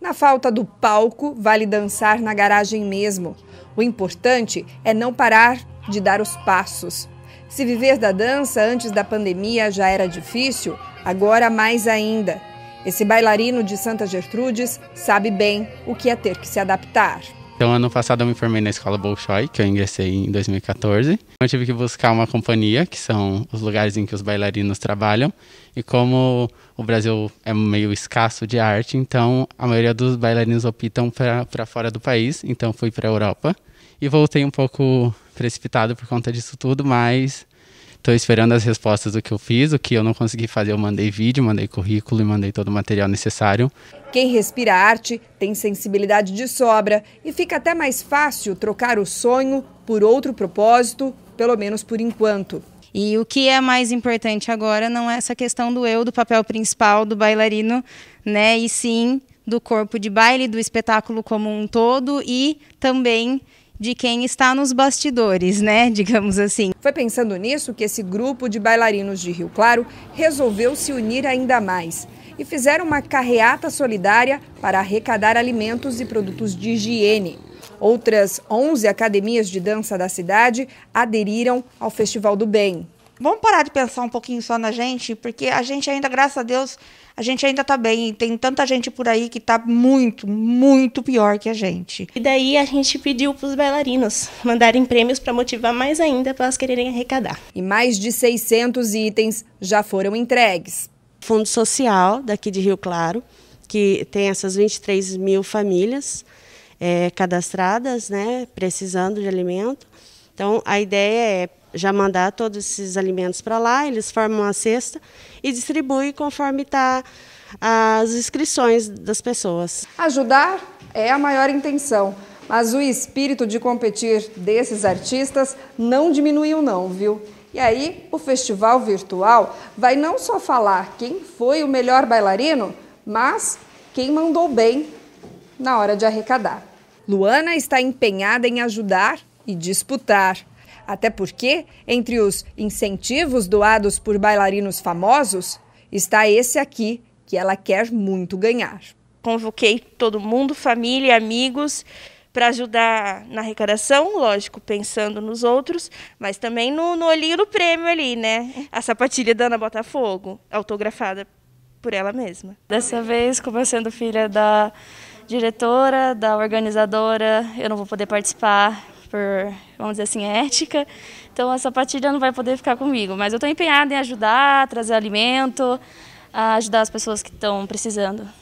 Na falta do palco, vale dançar na garagem mesmo. O importante é não parar de dar os passos. Se viver da dança antes da pandemia já era difícil, agora mais ainda. Esse bailarino de Santa Gertrudes sabe bem o que é ter que se adaptar. Então, ano passado eu me formei na escola Bolshoi, que eu ingressei em 2014. Então, eu tive que buscar uma companhia, que são os lugares em que os bailarinos trabalham. E como o Brasil é meio escasso de arte, então a maioria dos bailarinos optam para fora do país. Então, fui para a Europa. E voltei um pouco precipitado por conta disso tudo, mas Estou esperando as respostas do que eu fiz, o que eu não consegui fazer, eu mandei vídeo, mandei currículo e mandei todo o material necessário. Quem respira arte tem sensibilidade de sobra e fica até mais fácil trocar o sonho por outro propósito, pelo menos por enquanto. E o que é mais importante agora não é essa questão do eu, do papel principal do bailarino, né? E sim do corpo de baile, do espetáculo como um todo e também de quem está nos bastidores, né? Digamos assim. Foi pensando nisso que esse grupo de bailarinos de Rio Claro resolveu se unir ainda mais e fizeram uma carreata solidária para arrecadar alimentos e produtos de higiene. Outras 11 academias de dança da cidade aderiram ao Festival do Bem vamos parar de pensar um pouquinho só na gente, porque a gente ainda, graças a Deus, a gente ainda tá bem. E tem tanta gente por aí que tá muito, muito pior que a gente. E daí a gente pediu pros bailarinos mandarem prêmios para motivar mais ainda para elas quererem arrecadar. E mais de 600 itens já foram entregues. Fundo Social daqui de Rio Claro, que tem essas 23 mil famílias é, cadastradas, né, precisando de alimento. Então, a ideia é já mandar todos esses alimentos para lá, eles formam a cesta e distribuem conforme está as inscrições das pessoas. Ajudar é a maior intenção, mas o espírito de competir desses artistas não diminuiu não, viu? E aí, o festival virtual vai não só falar quem foi o melhor bailarino, mas quem mandou bem na hora de arrecadar. Luana está empenhada em ajudar e disputar. Até porque, entre os incentivos doados por bailarinos famosos, está esse aqui que ela quer muito ganhar. Convoquei todo mundo, família, amigos, para ajudar na arrecadação, lógico, pensando nos outros, mas também no, no olhinho do prêmio ali, né? A sapatilha da Ana Botafogo, autografada por ela mesma. Dessa vez, como eu sendo filha da diretora, da organizadora, eu não vou poder participar, por, vamos dizer assim, ética. Então essa sapatilha não vai poder ficar comigo, mas eu estou empenhada em ajudar, trazer alimento, ajudar as pessoas que estão precisando.